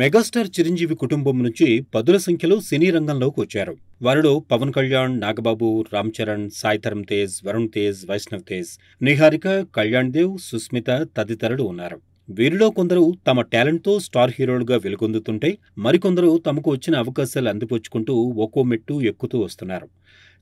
megastar Chiranjeevi కుటుంబం నుంచి పదుల సంఖ్యలో సినీ రంగంలోకి వచ్చారు వారిలో పవన్ కళ్యాణ్ నాగబాబు రామ్ చరణ్ సాయితరం తేజ్ వరుణ్ తేజ్ వైష్ణవ్ తేజ్ నిహారిక కళ్యాణ్ దేవ్ సుస్మిత తదితరులు ఉన్నారు వీరిలో కొందరు తమ టాలెంట్తో స్టార్ హీరోలుగా వెలుగొందుతుంటే మరికొందరు తమకు వచ్చిన అవకాశాలు అందిపుచ్చుకుంటూ ఒక్కో మెట్టు ఎక్కుతూ వస్తున్నారు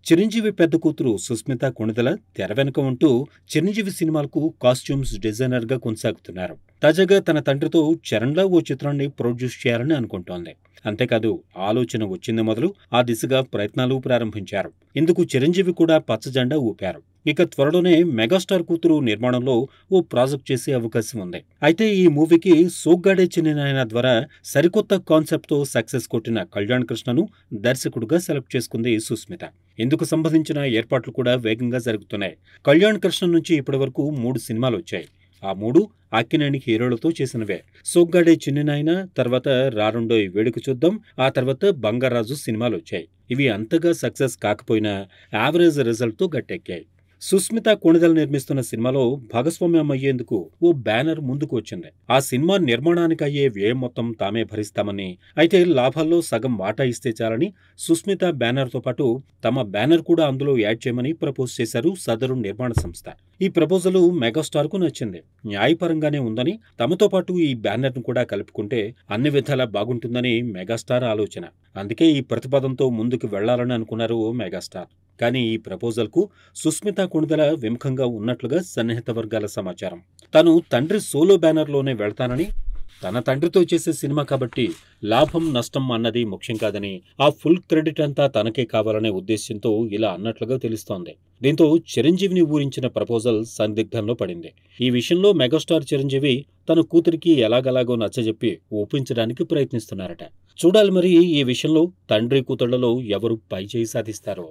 చిరంజీవి పెద్ద కూతురు సుస్మిత కొణిదల తెర వెనుక ఉంటూ చిరంజీవి సినిమాలకు కాస్ట్యూమ్స్ డిజైనర్గా కొనసాగుతున్నారు తాజాగా తన తండ్రితో చరణ్లో ఓ చిత్రాన్ని ప్రొడ్యూస్ చేయాలని అనుకుంటోంది అంతేకాదు ఆలోచన వచ్చింది మొదలు ఆ దిశగా ప్రయత్నాలు ప్రారంభించారు ఇందుకు చిరంజీవి కూడా పచ్చజెండా ఊపారు ఇక త్వరలోనే మెగాస్టార్ కూతురు నిర్మాణంలో ఓ ప్రాజెక్ట్ చేసే అవకాశం ఉంది అయితే ఈ మూవీకి సోగ్గాడే చిన్న ద్వారా సరికొత్త కాన్సెప్ట్తో సక్సెస్ కొట్టిన కళ్యాణ్ కృష్ణను దర్శకుడుగా సెలెక్ట్ చేసుకుంది సుస్మిత ఇందుకు సంబంధించిన ఏర్పాట్లు కూడా వేగంగా జరుగుతున్నాయి కళ్యాణ్ కృష్ణ నుంచి ఇప్పటివరకు మూడు సినిమాలు వచ్చాయి ఆ మూడు అక్కినేని హీరోలతో చేసినవే సోగ్గాడే చిన్ననాయన తర్వాత రారుండో వేడుక చూద్దాం ఆ తర్వాత బంగారాజు సినిమాలు వచ్చాయి ఇవి అంతగా సక్సెస్ కాకపోయినా యావరేజ్ రిజల్ట్తో గట్టెక్కాయి సుస్మిత కొణిదలు నిర్మిస్తున్న సినిమాలో భాగస్వామ్యం అయ్యేందుకు ఓ బ్యానర్ ముందుకు వచ్చింది ఆ సినిమా నిర్మాణానికి అయ్యే వ్యయం మొత్తం తామే భరిస్తామని అయితే లాభాల్లో సగం వాటా ఇస్తే చాలని సుస్మిత బ్యానర్తో పాటు తమ బ్యానర్ కూడా అందులో యాడ్ చేయమని ప్రపోజ్ చేశారు సదరు నిర్మాణ సంస్థ ఈ ప్రపోజలు మెగాస్టార్కు నచ్చింది న్యాయపరంగానే ఉందని తమతో పాటు ఈ బ్యానర్ను కూడా కలుపుకుంటే అన్ని విధాలా బాగుంటుందని మెగాస్టార్ ఆలోచన అందుకే ఈ ప్రతిపాదంతో ముందుకు వెళ్లాలని అనుకున్నారు మెగాస్టార్ కానీ ఈ ప్రపోజల్కు సుస్మిత కుణిదల విముఖంగా ఉన్నట్లుగా సన్నిహిత వర్గాల సమాచారం తను తండ్రి సోలో బ్యానర్లోనే వెళ్తానని తన తండ్రితో చేసే సినిమా కాబట్టి లాభం నష్టం అన్నది ముఖ్యం కాదని ఆ ఫుల్ క్రెడిట్ అంతా తనకే కావాలనే ఉద్దేశ్యంతో ఇలా అన్నట్లుగా తెలుస్తోంది దీంతో చిరంజీవిని ఊరించిన ప్రపోజల్ సందిగ్ధంలో పడింది ఈ విషయంలో మెగాస్టార్ చిరంజీవి తన కూతురికి ఎలాగలాగో నచ్చజెప్పి ఒప్పించడానికి ప్రయత్నిస్తున్నారట చూడాలి మరి ఈ విషయంలో తండ్రి కూతుళ్లలో ఎవరు పై చేయి సాధిస్తారో